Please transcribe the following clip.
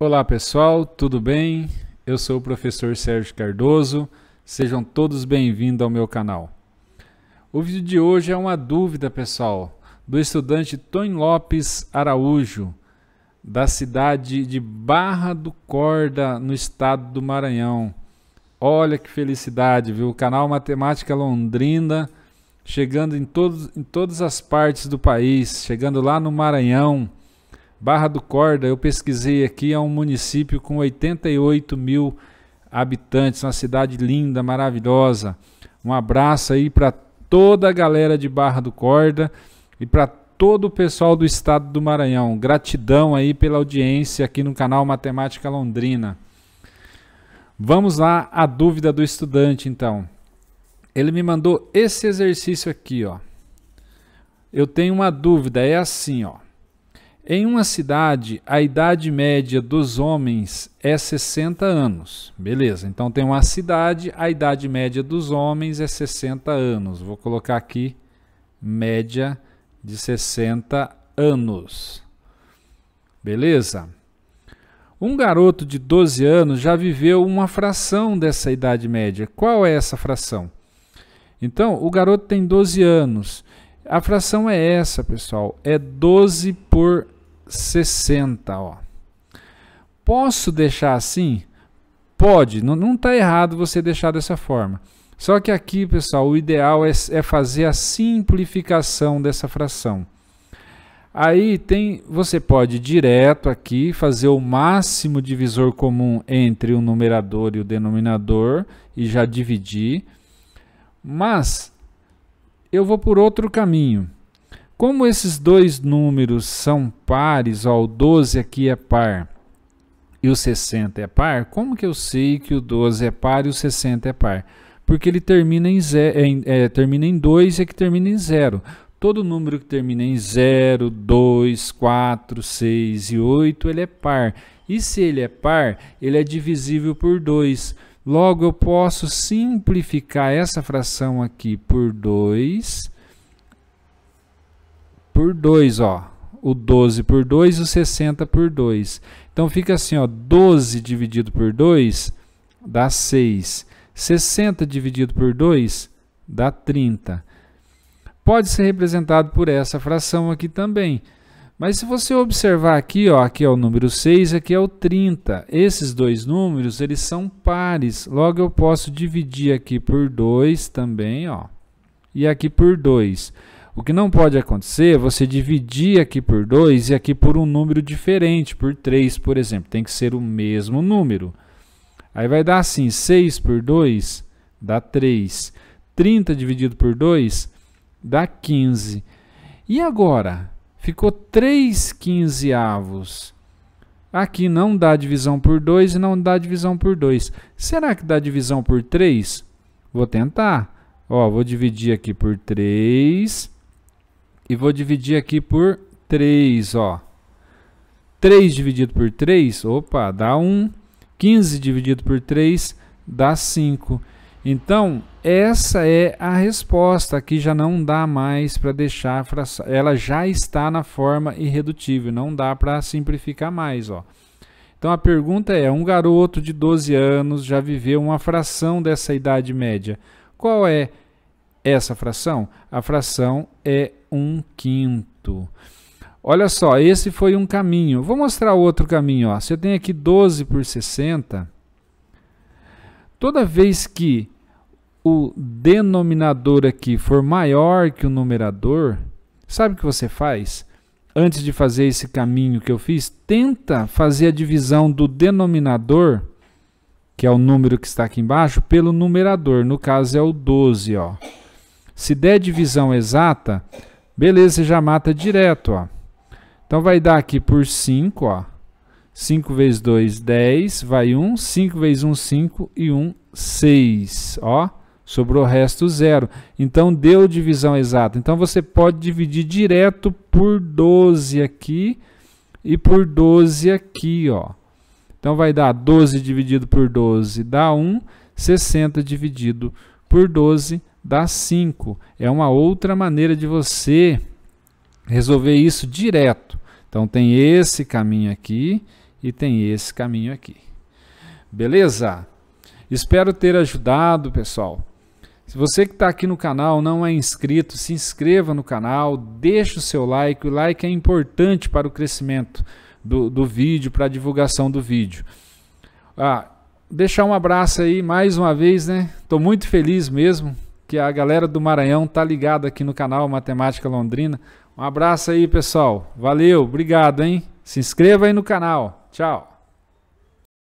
Olá pessoal, tudo bem? Eu sou o professor Sérgio Cardoso, sejam todos bem-vindos ao meu canal. O vídeo de hoje é uma dúvida pessoal do estudante Tony Lopes Araújo, da cidade de Barra do Corda, no estado do Maranhão. Olha que felicidade, viu? O canal Matemática Londrina chegando em, todos, em todas as partes do país, chegando lá no Maranhão. Barra do Corda, eu pesquisei aqui, é um município com 88 mil habitantes, uma cidade linda, maravilhosa. Um abraço aí para toda a galera de Barra do Corda e para todo o pessoal do estado do Maranhão. Gratidão aí pela audiência aqui no canal Matemática Londrina. Vamos lá a dúvida do estudante então. Ele me mandou esse exercício aqui, ó. Eu tenho uma dúvida, é assim, ó. Em uma cidade, a idade média dos homens é 60 anos. Beleza, então tem uma cidade, a idade média dos homens é 60 anos. Vou colocar aqui média de 60 anos. Beleza? Um garoto de 12 anos já viveu uma fração dessa idade média. Qual é essa fração? Então, o garoto tem 12 anos. A fração é essa, pessoal, é 12 por 60, ó. Posso deixar assim? Pode, não está errado você deixar dessa forma. Só que aqui, pessoal, o ideal é, é fazer a simplificação dessa fração. Aí tem, você pode direto aqui fazer o máximo divisor comum entre o numerador e o denominador e já dividir. Mas eu vou por outro caminho. Como esses dois números são pares, ó, o 12 aqui é par e o 60 é par, como que eu sei que o 12 é par e o 60 é par? Porque ele termina em, zero, é, em, é, termina em 2 e aqui é termina em 0. Todo número que termina em 0, 2, 4, 6 e 8, ele é par. E se ele é par, ele é divisível por 2. Logo, eu posso simplificar essa fração aqui por 2 por 2, ó. O 12 por 2 e o 60 por 2. Então fica assim, ó, 12 dividido por 2 dá 6. 60 dividido por 2 dá 30. Pode ser representado por essa fração aqui também. Mas se você observar aqui, ó, aqui é o número 6, aqui é o 30. Esses dois números, eles são pares. Logo, eu posso dividir aqui por 2 também, ó, e aqui por 2. O que não pode acontecer é você dividir aqui por 2 e aqui por um número diferente, por 3, por exemplo. Tem que ser o mesmo número. Aí vai dar assim, 6 por 2 dá 3. 30 dividido por 2 dá 15. E agora? Ficou 3 quinzeavos. Aqui não dá divisão por 2 e não dá divisão por 2. Será que dá divisão por 3? Vou tentar. Ó, vou dividir aqui por 3 e vou dividir aqui por 3, ó. 3 dividido por 3, opa, dá 1. 15 dividido por 3 dá 5. Então, essa é a resposta. Aqui já não dá mais para deixar, a fração. ela já está na forma irredutível, não dá para simplificar mais, ó. Então a pergunta é: um garoto de 12 anos já viveu uma fração dessa idade média. Qual é essa fração? A fração é um quinto. Olha só, esse foi um caminho. Vou mostrar outro caminho. Ó. Você tem aqui 12 por 60. Toda vez que o denominador aqui for maior que o numerador, sabe o que você faz? Antes de fazer esse caminho que eu fiz, tenta fazer a divisão do denominador, que é o número que está aqui embaixo, pelo numerador. No caso é o 12, ó. Se der divisão exata, beleza, você já mata direto, ó. Então vai dar aqui por 5, 5 vezes 2, 10, vai 1, 5 vezes 1, 5 e 1, 6, Sobrou o resto zero. Então deu divisão exata. Então você pode dividir direto por 12 aqui e por 12 aqui, ó. Então vai dar 12 dividido por 12 dá 1, 60 dividido por 12 dá 5. É uma outra maneira de você resolver isso direto. Então tem esse caminho aqui e tem esse caminho aqui. Beleza? Espero ter ajudado, pessoal. Se você que está aqui no canal não é inscrito, se inscreva no canal, deixe o seu like. O like é importante para o crescimento do, do vídeo, para a divulgação do vídeo. Ah, deixar um abraço aí mais uma vez, né? Estou muito feliz mesmo que a galera do Maranhão tá ligada aqui no canal Matemática Londrina. Um abraço aí, pessoal. Valeu, obrigado, hein? Se inscreva aí no canal. Tchau.